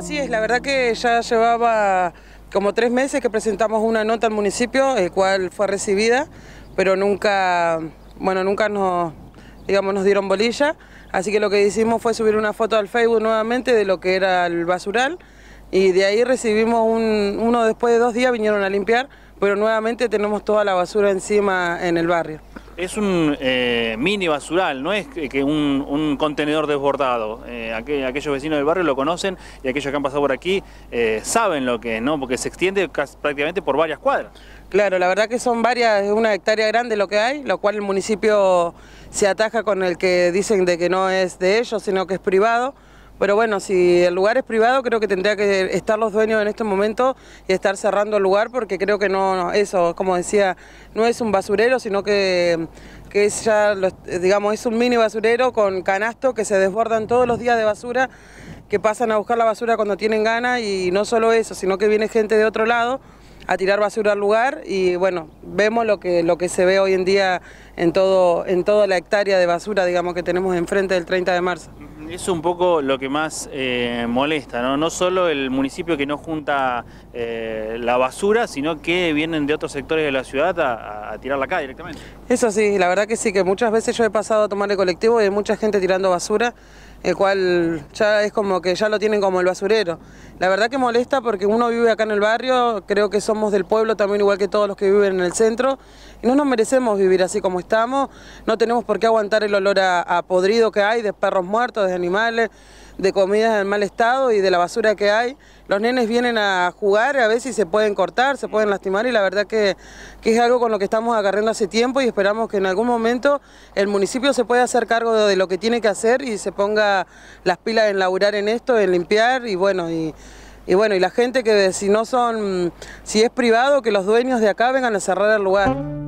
Así es, la verdad que ya llevaba como tres meses que presentamos una nota al municipio, el cual fue recibida, pero nunca, bueno, nunca nos, digamos, nos dieron bolilla. Así que lo que hicimos fue subir una foto al Facebook nuevamente de lo que era el basural y de ahí recibimos uno después de dos días vinieron a limpiar, pero nuevamente tenemos toda la basura encima en el barrio es un eh, mini basural, no es que un, contenedor desbordado. Eh, aquellos vecinos del barrio lo conocen y aquellos que han pasado por aquí eh, saben lo que ¿no? Porque se extiende prácticamente por varias cuadras. Claro, la verdad que son varias, es una hectárea grande lo que hay, lo cual el municipio se ataja con el que dicen de que no es de ellos, sino que es privado. Pero bueno, si el lugar es privado, creo que tendría que estar los dueños en este momento y estar cerrando el lugar porque creo que no, eso, como decía, no es un basurero, sino que, que es ya, digamos, es un mini basurero con canasto que se desbordan todos los días de basura, que pasan a buscar la basura cuando tienen ganas y no solo eso, sino que viene gente de otro lado a tirar basura al lugar y bueno, vemos lo que, lo que se ve hoy en día en, todo, en toda la hectárea de basura digamos, que tenemos enfrente del 30 de marzo. Es un poco lo que más eh, molesta, ¿no? No solo el municipio que no junta eh, la basura, sino que vienen de otros sectores de la ciudad a a, tirarla acá directamente. Eso sí, la verdad que sí, que muchas veces yo he pasado a tomar el colectivo y hay mucha gente tirando basura, el cual ya es como que ya lo tienen como el basurero. La verdad que molesta porque uno vive acá en el barrio, creo que somos del pueblo también igual que todos los que viven en el centro, y no nos merecemos vivir así como estamos, no tenemos por qué aguantar el olor a, a podrido que hay, de perros muertos, de animales de comidas en mal estado y de la basura que hay. Los nenes vienen a jugar, a ver si se pueden cortar, se pueden lastimar y la verdad que, que es algo con lo que estamos agarrando hace tiempo y esperamos que en algún momento el municipio se pueda hacer cargo de, lo que tiene que hacer y se ponga las pilas en laburar en esto, en limpiar y bueno, y, y bueno, y la gente que si no son, si es privado, que los dueños de acá vengan a cerrar el lugar.